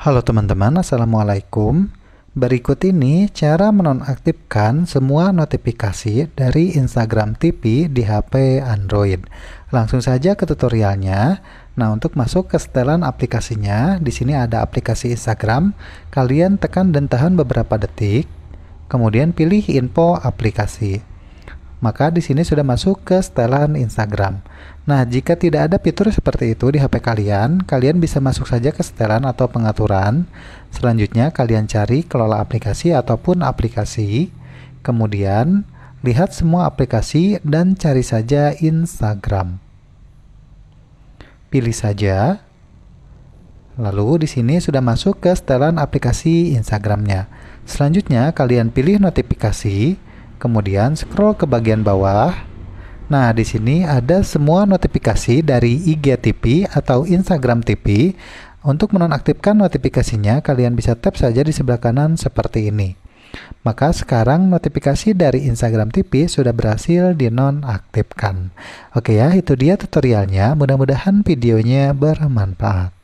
Halo teman-teman, Assalamualaikum. Berikut ini cara menonaktifkan semua notifikasi dari Instagram TV di HP Android. Langsung saja ke tutorialnya. Nah, untuk masuk ke setelan aplikasinya, di sini ada aplikasi Instagram. Kalian tekan dan tahan beberapa detik, kemudian pilih info aplikasi maka di sini sudah masuk ke setelan Instagram. Nah, jika tidak ada fitur seperti itu di HP kalian, kalian bisa masuk saja ke setelan atau pengaturan. Selanjutnya, kalian cari kelola aplikasi ataupun aplikasi. Kemudian, lihat semua aplikasi dan cari saja Instagram. Pilih saja. Lalu di sini sudah masuk ke setelan aplikasi Instagramnya. Selanjutnya, kalian pilih notifikasi Kemudian scroll ke bagian bawah. Nah, di sini ada semua notifikasi dari IGTV atau Instagram TV. Untuk menonaktifkan notifikasinya, kalian bisa tap saja di sebelah kanan seperti ini. Maka sekarang notifikasi dari Instagram TV sudah berhasil dinonaktifkan. Oke ya, itu dia tutorialnya. Mudah-mudahan videonya bermanfaat.